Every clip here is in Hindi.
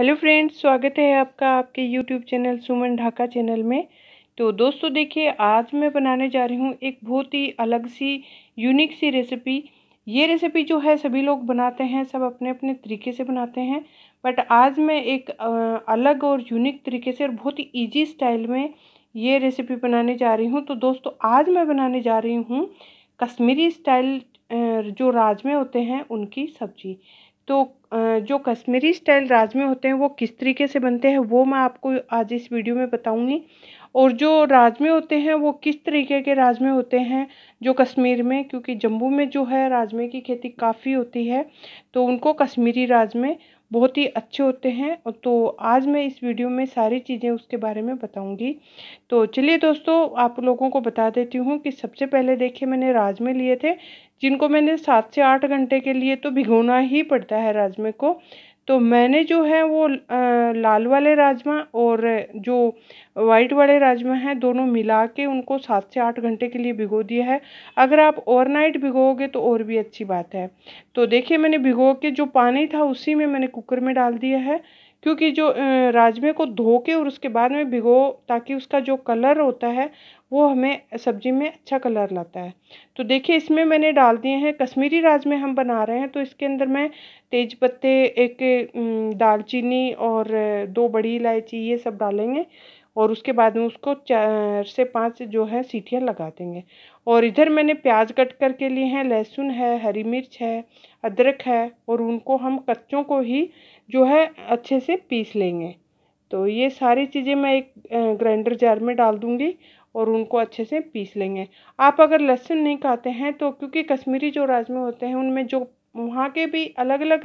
हेलो फ्रेंड्स स्वागत है आपका आपके YouTube channel Suman Dhaka channel में तो दोस्तों देखिए आज मैं बनाने जा रही हूँ एक बहुत ही अलग सी यूनिक सी रेसिपी ये रेसिपी जो है सभी लोग बनाते हैं सब अपने अपने तरीके से बनाते हैं बट आज मैं एक अलग और यूनिक तरीके से और बहुत ही ईजी स्टाइल में ये रेसिपी बनाने जा रही हूँ तो दोस्तों आज मैं बनाने जा रही हूँ कश्मीरी स्टाइल जो राजमे होते हैं उनकी सब्ज़ी तो जो कश्मीरी स्टाइल राजमे होते हैं वो किस तरीके से बनते हैं वो मैं आपको आज इस वीडियो में बताऊँगी और जो राज में होते हैं वो किस तरीके के राज में होते हैं जो कश्मीर में क्योंकि जम्मू में जो है राजमे की खेती काफ़ी होती है तो उनको कश्मीरी राजमे बहुत ही अच्छे होते हैं तो आज मैं इस वीडियो में सारी चीज़ें उसके बारे में बताऊंगी तो चलिए दोस्तों आप लोगों को बता देती हूँ कि सबसे पहले देखिए मैंने राजमे लिए थे जिनको मैंने सात से आठ घंटे के लिए तो भिगोना ही पड़ता है राजमे को तो मैंने जो है वो लाल वाले राजमा और जो वाइट वाले राजमा हैं दोनों मिला के उनको सात से आठ घंटे के लिए भिगो दिया है अगर आप ओवरनाइट भिगोगे तो और भी अच्छी बात है तो देखिए मैंने भिगो के जो पानी था उसी में मैंने कुकर में डाल दिया है क्योंकि जो राजमे को धो के और उसके बाद में भिगो ताकि उसका जो कलर होता है वो हमें सब्ज़ी में अच्छा कलर लाता है तो देखिए इसमें मैंने डाल दिए हैं कश्मीरी राजमे हम बना रहे हैं तो इसके अंदर मैं तेज पत्ते एक दालचीनी और दो बड़ी इलायची ये सब डालेंगे और उसके बाद में उसको चार से पाँच जो है सीटियाँ लगा देंगे और इधर मैंने प्याज कट करके लिए हैं लहसुन है हरी मिर्च है अदरक है और उनको हम कच्चों को ही जो है अच्छे से पीस लेंगे तो ये सारी चीज़ें मैं एक ग्राइंडर जार में डाल दूँगी और उनको अच्छे से पीस लेंगे आप अगर लहसुन नहीं खाते हैं तो क्योंकि कश्मीरी जो राजमे होते हैं उनमें जो वहाँ के भी अलग अलग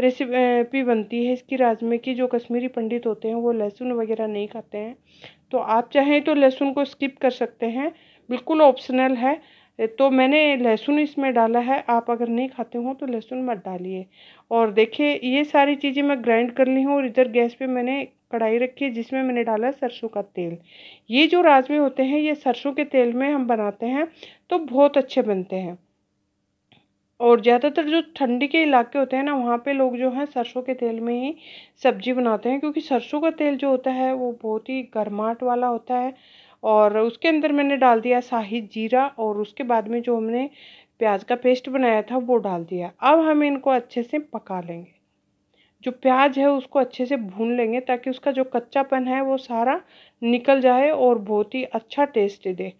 रेसिपी बनती है इसकी राजमे की जो कश्मीरी पंडित होते हैं वो लहसुन वगैरह नहीं खाते हैं तो आप चाहें तो लहसुन को स्किप कर सकते हैं बिल्कुल ऑप्शनल है तो मैंने लहसुन इसमें डाला है आप अगर नहीं खाते हो तो लहसुन मत डालिए और देखिए ये सारी चीज़ें मैं ग्राइंड कर ली हूँ और इधर गैस पे मैंने कढ़ाई रखी है जिसमें मैंने डाला है सरसों का तेल ये जो राजमे होते हैं ये सरसों के तेल में हम बनाते हैं तो बहुत अच्छे बनते हैं और ज़्यादातर जो ठंडी के इलाके होते हैं ना वहाँ पे लोग जो हैं सरसों के तेल में ही सब्जी बनाते हैं क्योंकि सरसों का तेल जो होता है वो बहुत ही गर्माहट वाला होता है और उसके अंदर मैंने डाल दिया शाही जीरा और उसके बाद में जो हमने प्याज का पेस्ट बनाया था वो डाल दिया अब हम इनको अच्छे से पका लेंगे जो प्याज है उसको अच्छे से भून लेंगे ताकि उसका जो कच्चापन है वो सारा निकल जाए और बहुत ही अच्छा टेस्ट दे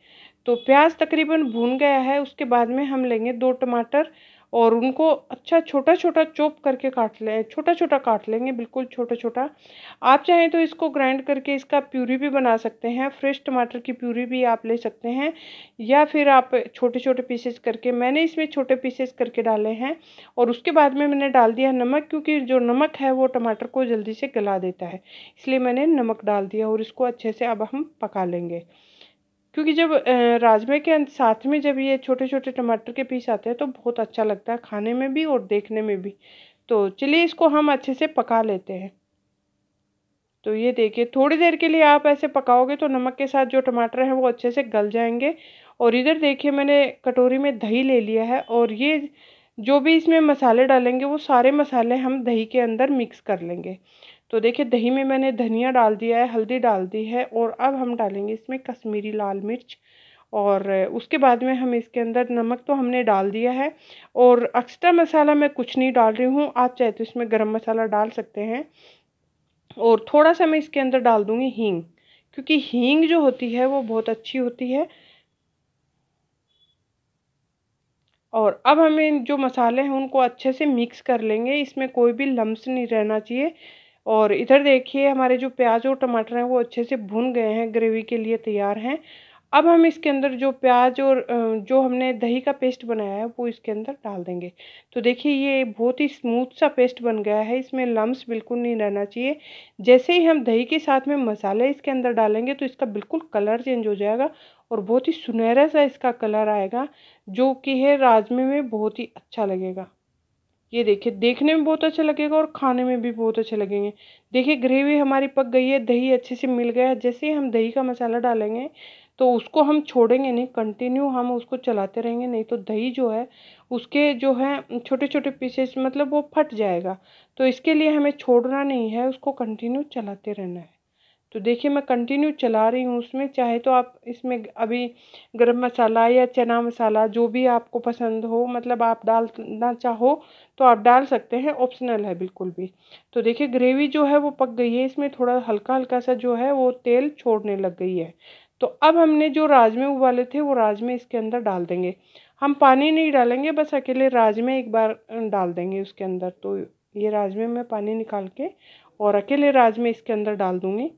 तो प्याज तकरीबन भून गया है उसके बाद में हम लेंगे दो टमाटर और उनको अच्छा छोटा छोटा चॉप करके काट लें छोटा छोटा काट लेंगे बिल्कुल छोटा छोटा आप चाहें तो इसको ग्राइंड करके इसका प्यूरी भी बना सकते हैं फ्रेश टमाटर की प्यूरी भी आप ले सकते हैं या फिर आप छोटे छोटे पीसेस करके मैंने इसमें छोटे पीसेस करके डाले हैं और उसके बाद में मैंने डाल दिया नमक क्योंकि जो नमक है वो टमाटर को जल्दी से गला देता है इसलिए मैंने नमक डाल दिया और इसको अच्छे से अब हम पका लेंगे क्योंकि जब राजमे के साथ में जब ये छोटे छोटे टमाटर के पीस आते हैं तो बहुत अच्छा लगता है खाने में भी और देखने में भी तो चलिए इसको हम अच्छे से पका लेते हैं तो ये देखिए थोड़ी देर के लिए आप ऐसे पकाओगे तो नमक के साथ जो टमाटर हैं वो अच्छे से गल जाएंगे और इधर देखिए मैंने कटोरी में दही ले लिया है और ये जो भी इसमें मसाले डालेंगे वो सारे मसाले हम दही के अंदर मिक्स कर लेंगे तो देखिए दही में मैंने धनिया डाल दिया है हल्दी डाल दी है और अब हम डालेंगे इसमें कश्मीरी लाल मिर्च और उसके बाद में हम इसके अंदर नमक तो हमने डाल दिया है और एक्स्ट्रा मसाला मैं कुछ नहीं डाल रही हूँ आप चाहे तो इसमें गरम मसाला डाल सकते हैं और थोड़ा सा मैं इसके अंदर डाल दूँगी हींग क्योंकि हींग जो होती है वो बहुत अच्छी होती है और अब हमें जो मसाले हैं उनको अच्छे से मिक्स कर लेंगे इसमें कोई भी लम्स नहीं रहना चाहिए और इधर देखिए हमारे जो प्याज और टमाटर हैं वो अच्छे से भुन गए हैं ग्रेवी के लिए तैयार हैं अब हम इसके अंदर जो प्याज और जो हमने दही का पेस्ट बनाया है वो इसके अंदर डाल देंगे तो देखिए ये बहुत ही स्मूथ सा पेस्ट बन गया है इसमें लम्स बिल्कुल नहीं रहना चाहिए जैसे ही हम दही के साथ में मसाले इसके अंदर डालेंगे तो इसका बिल्कुल कलर चेंज हो जाएगा और बहुत ही सुनहरा सा इसका कलर आएगा जो कि है राजमे में बहुत ही अच्छा लगेगा ये देखिए देखने में बहुत अच्छा लगेगा और खाने में भी बहुत अच्छे लगेंगे देखिए ग्रेवी हमारी पक गई है दही अच्छे से मिल गया है जैसे ही हम दही का मसाला डालेंगे तो उसको हम छोड़ेंगे नहीं कंटिन्यू हम उसको चलाते रहेंगे नहीं तो दही जो है उसके जो है छोटे छोटे पीसेस मतलब वो फट जाएगा तो इसके लिए हमें छोड़ना नहीं है उसको कंटिन्यू चलाते रहना है तो देखिए मैं कंटिन्यू चला रही हूँ उसमें चाहे तो आप इसमें अभी गरम मसाला या चना मसाला जो भी आपको पसंद हो मतलब आप डालना चाहो तो आप डाल सकते हैं ऑप्शनल है बिल्कुल भी तो देखिए ग्रेवी जो है वो पक गई है इसमें थोड़ा हल्का हल्का सा जो है वो तेल छोड़ने लग गई है तो अब हमने जो राजमे उबाले थे वो राजमे इसके अंदर डाल देंगे हम पानी नहीं डालेंगे बस अकेले राजमे एक बार डाल देंगे उसके अंदर तो ये राजमे में पानी निकाल के और अकेले राजमे इसके अंदर डाल दूँगी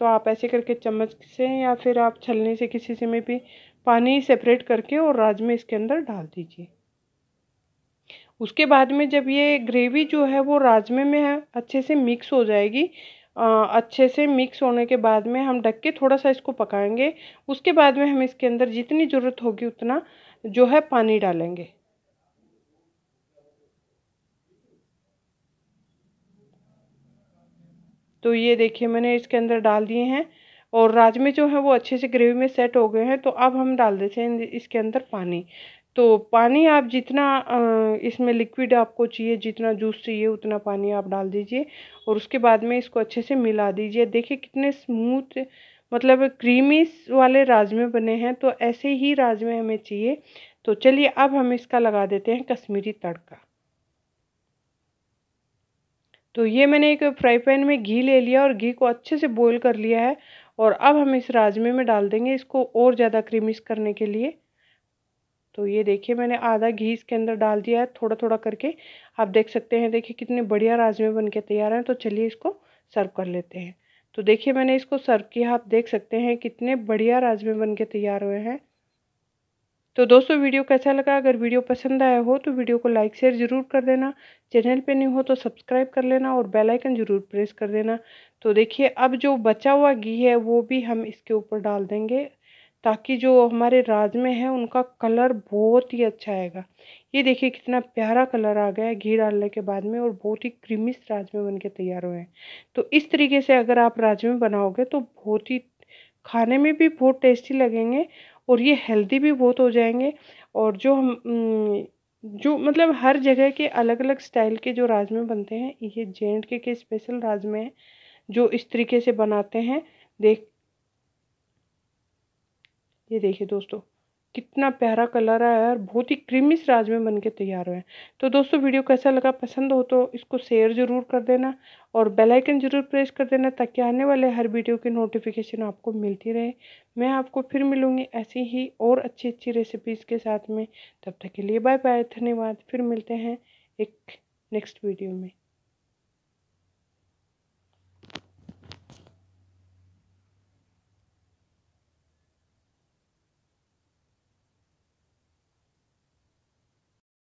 तो आप ऐसे करके चम्मच से या फिर आप छलने से किसी से में भी पानी सेपरेट करके और राजमे इसके अंदर डाल दीजिए उसके बाद में जब ये ग्रेवी जो है वो राजमे में है अच्छे से मिक्स हो जाएगी आ, अच्छे से मिक्स होने के बाद में हम ढक के थोड़ा सा इसको पकाएंगे उसके बाद में हम इसके अंदर जितनी ज़रूरत होगी उतना जो है पानी डालेंगे तो ये देखिए मैंने इसके अंदर डाल दिए हैं और राजमे जो है वो अच्छे से ग्रेवी में सेट हो गए हैं तो अब हम डाल देते हैं इसके अंदर पानी तो पानी आप जितना इसमें लिक्विड आपको चाहिए जितना जूस चाहिए उतना पानी आप डाल दीजिए और उसके बाद में इसको अच्छे से मिला दीजिए देखिए कितने स्मूथ मतलब क्रीमी वाले राजमे बने हैं तो ऐसे ही राजमे हमें चाहिए तो चलिए अब हम इसका लगा देते हैं कश्मीरी तड़का तो ये मैंने एक फ्राई पैन में घी ले लिया और घी को अच्छे से बॉईल कर लिया है और अब हम इस राजमे में डाल देंगे इसको और ज़्यादा क्रीमिश करने के लिए तो ये देखिए मैंने आधा घी इसके अंदर डाल दिया है थोड़ा थोड़ा करके आप देख सकते हैं देखिए कितने बढ़िया राजमे बन के तैयार हैं तो चलिए इसको सर्व कर लेते हैं तो देखिए मैंने इसको सर्व किया आप देख सकते हैं कितने बढ़िया राजमे बन के तैयार हुए हैं तो दोस्तों वीडियो कैसा लगा अगर वीडियो पसंद आया हो तो वीडियो को लाइक शेयर ज़रूर कर देना चैनल पे नहीं हो तो सब्सक्राइब कर लेना और बेल आइकन ज़रूर प्रेस कर देना तो देखिए अब जो बचा हुआ घी है वो भी हम इसके ऊपर डाल देंगे ताकि जो हमारे राज में है उनका कलर बहुत ही अच्छा आएगा ये देखिए कितना प्यारा कलर आ गया है घी डालने के बाद में और बहुत ही क्रीमिश राज में बन के तैयार हुए हैं तो इस तरीके से अगर आप राजमे बनाओगे तो बहुत ही खाने में भी बहुत टेस्टी लगेंगे और ये हेल्दी भी बहुत हो जाएंगे और जो हम जो मतलब हर जगह के अलग अलग स्टाइल के जो राजमे बनते हैं ये जे के के स्पेशल राजमे हैं जो इस तरीके से बनाते हैं देख ये देखिए दोस्तों कितना प्यारा कलर आया और बहुत ही से राज में बन के तैयार हुए हैं तो दोस्तों वीडियो कैसा लगा पसंद हो तो इसको शेयर ज़रूर कर देना और बेल आइकन ज़रूर प्रेस कर देना ताकि आने वाले हर वीडियो की नोटिफिकेशन आपको मिलती रहे मैं आपको फिर मिलूँगी ऐसी ही और अच्छी अच्छी रेसिपीज़ के साथ में तब तक के लिए बाय बाय धन्यवाद फिर मिलते हैं एक नेक्स्ट वीडियो में